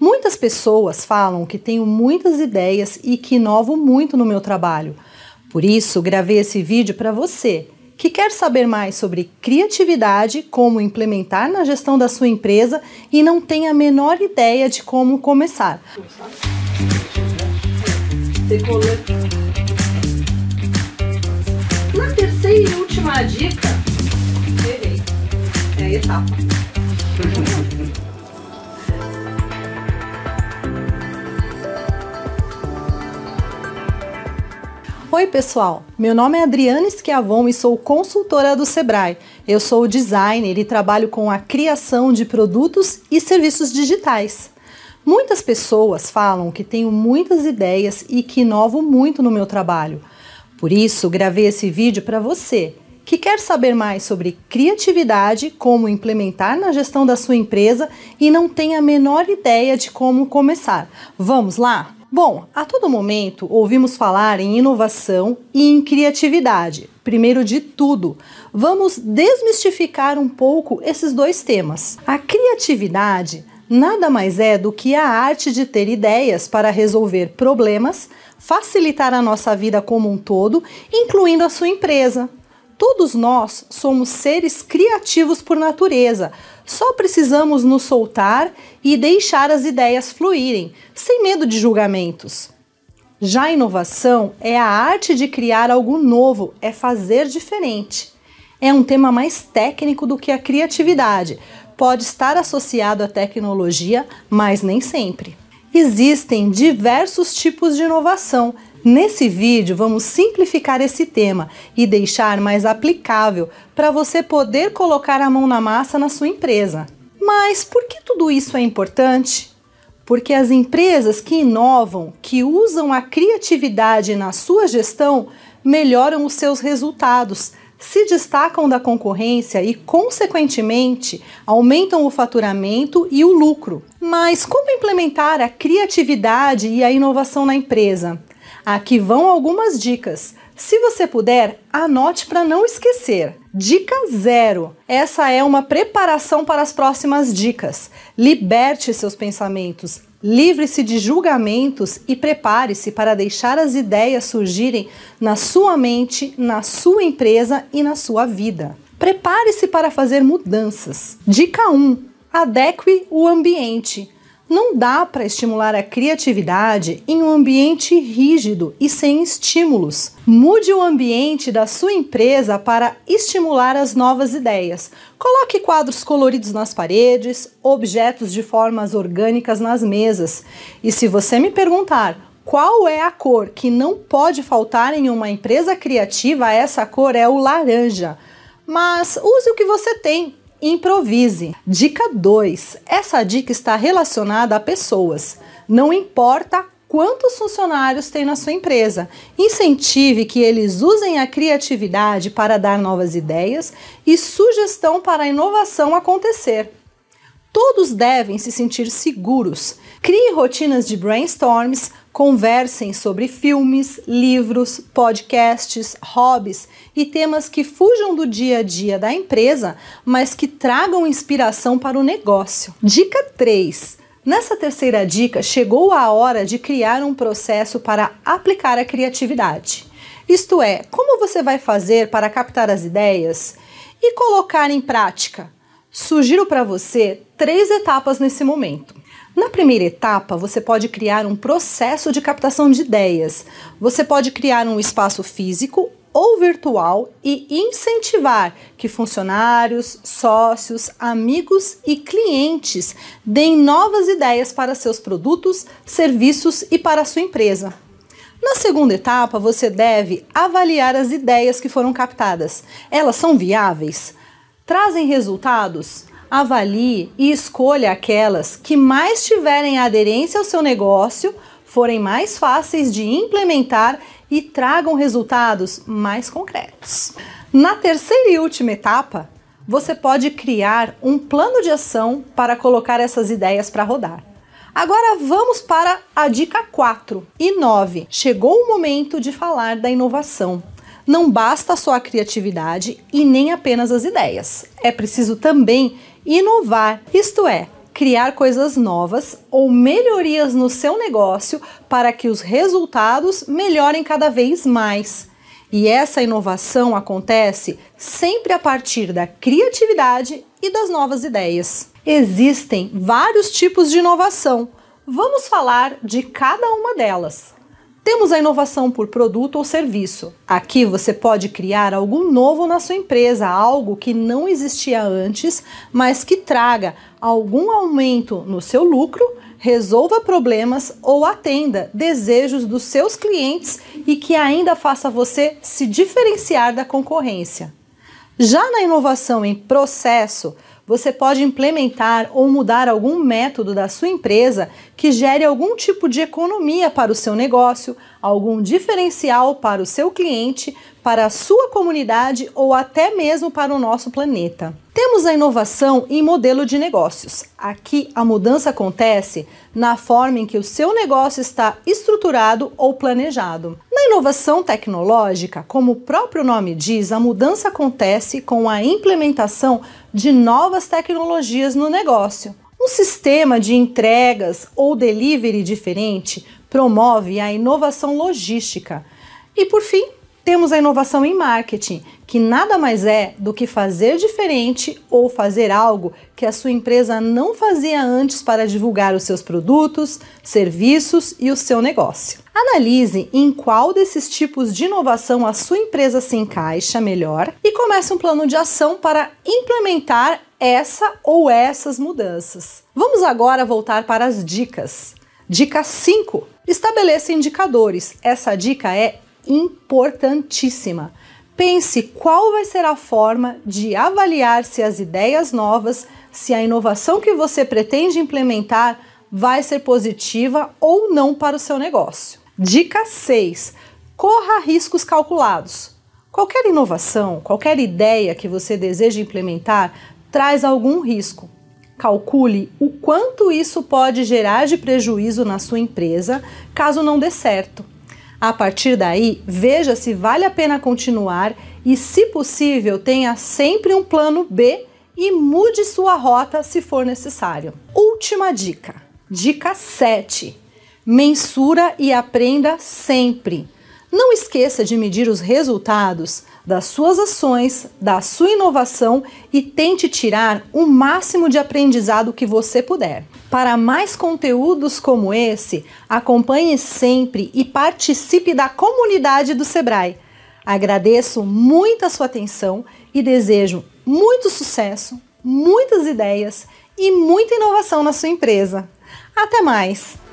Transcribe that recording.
Muitas pessoas falam que tenho muitas ideias e que inovo muito no meu trabalho. Por isso, gravei esse vídeo para você que quer saber mais sobre criatividade, como implementar na gestão da sua empresa e não tem a menor ideia de como começar. Na terceira e última dica, É etapa. Oi, pessoal. Meu nome é Adriana Schiavon e sou consultora do Sebrae. Eu sou designer e trabalho com a criação de produtos e serviços digitais. Muitas pessoas falam que tenho muitas ideias e que inovo muito no meu trabalho. Por isso, gravei esse vídeo para você que quer saber mais sobre criatividade, como implementar na gestão da sua empresa e não tem a menor ideia de como começar. Vamos lá? Bom, a todo momento ouvimos falar em inovação e em criatividade. Primeiro de tudo, vamos desmistificar um pouco esses dois temas. A criatividade nada mais é do que a arte de ter ideias para resolver problemas, facilitar a nossa vida como um todo, incluindo a sua empresa. Todos nós somos seres criativos por natureza. Só precisamos nos soltar e deixar as ideias fluírem, sem medo de julgamentos. Já a inovação é a arte de criar algo novo, é fazer diferente. É um tema mais técnico do que a criatividade. Pode estar associado à tecnologia, mas nem sempre. Existem diversos tipos de inovação. Nesse vídeo, vamos simplificar esse tema e deixar mais aplicável para você poder colocar a mão na massa na sua empresa. Mas por que tudo isso é importante? Porque as empresas que inovam, que usam a criatividade na sua gestão, melhoram os seus resultados, se destacam da concorrência e, consequentemente, aumentam o faturamento e o lucro. Mas como implementar a criatividade e a inovação na empresa? Aqui vão algumas dicas. Se você puder, anote para não esquecer. Dica zero. Essa é uma preparação para as próximas dicas. Liberte seus pensamentos, livre-se de julgamentos e prepare-se para deixar as ideias surgirem na sua mente, na sua empresa e na sua vida. Prepare-se para fazer mudanças. Dica 1. Um, adeque o ambiente. Não dá para estimular a criatividade em um ambiente rígido e sem estímulos. Mude o ambiente da sua empresa para estimular as novas ideias. Coloque quadros coloridos nas paredes, objetos de formas orgânicas nas mesas. E se você me perguntar qual é a cor que não pode faltar em uma empresa criativa, essa cor é o laranja. Mas use o que você tem, improvise. Dica 2. Essa dica está relacionada a pessoas. Não importa quantos funcionários tem na sua empresa. Incentive que eles usem a criatividade para dar novas ideias e sugestão para a inovação acontecer. Todos devem se sentir seguros. Crie rotinas de brainstorms, Conversem sobre filmes, livros, podcasts, hobbies e temas que fujam do dia a dia da empresa, mas que tragam inspiração para o negócio. Dica 3. Nessa terceira dica, chegou a hora de criar um processo para aplicar a criatividade. Isto é, como você vai fazer para captar as ideias e colocar em prática? Sugiro para você três etapas nesse momento. Na primeira etapa, você pode criar um processo de captação de ideias. Você pode criar um espaço físico ou virtual e incentivar que funcionários, sócios, amigos e clientes deem novas ideias para seus produtos, serviços e para sua empresa. Na segunda etapa, você deve avaliar as ideias que foram captadas. Elas são viáveis? Trazem resultados? avalie e escolha aquelas que mais tiverem aderência ao seu negócio, forem mais fáceis de implementar e tragam resultados mais concretos. Na terceira e última etapa, você pode criar um plano de ação para colocar essas ideias para rodar. Agora vamos para a dica 4 e 9. Chegou o momento de falar da inovação. Não basta só a criatividade e nem apenas as ideias. É preciso também inovar, isto é, criar coisas novas ou melhorias no seu negócio para que os resultados melhorem cada vez mais. E essa inovação acontece sempre a partir da criatividade e das novas ideias. Existem vários tipos de inovação. Vamos falar de cada uma delas. Temos a inovação por produto ou serviço. Aqui você pode criar algo novo na sua empresa, algo que não existia antes, mas que traga algum aumento no seu lucro, resolva problemas ou atenda desejos dos seus clientes e que ainda faça você se diferenciar da concorrência. Já na inovação em processo, você pode implementar ou mudar algum método da sua empresa que gere algum tipo de economia para o seu negócio, algum diferencial para o seu cliente, para a sua comunidade ou até mesmo para o nosso planeta. Temos a inovação em modelo de negócios. Aqui a mudança acontece na forma em que o seu negócio está estruturado ou planejado. Na inovação tecnológica, como o próprio nome diz, a mudança acontece com a implementação de novas tecnologias no negócio. Um sistema de entregas ou delivery diferente promove a inovação logística. E por fim, temos a inovação em marketing, que nada mais é do que fazer diferente ou fazer algo que a sua empresa não fazia antes para divulgar os seus produtos, serviços e o seu negócio. Analise em qual desses tipos de inovação a sua empresa se encaixa melhor e comece um plano de ação para implementar essa ou essas mudanças. Vamos agora voltar para as dicas. Dica 5. Estabeleça indicadores. Essa dica é importantíssima. Pense qual vai ser a forma de avaliar se as ideias novas, se a inovação que você pretende implementar vai ser positiva ou não para o seu negócio. Dica 6. Corra riscos calculados. Qualquer inovação, qualquer ideia que você deseja implementar traz algum risco. Calcule o quanto isso pode gerar de prejuízo na sua empresa caso não dê certo. A partir daí, veja se vale a pena continuar e, se possível, tenha sempre um plano B e mude sua rota se for necessário. Última dica, dica 7. Mensura e aprenda sempre. Não esqueça de medir os resultados das suas ações, da sua inovação e tente tirar o máximo de aprendizado que você puder. Para mais conteúdos como esse, acompanhe sempre e participe da comunidade do Sebrae. Agradeço muito a sua atenção e desejo muito sucesso, muitas ideias e muita inovação na sua empresa. Até mais!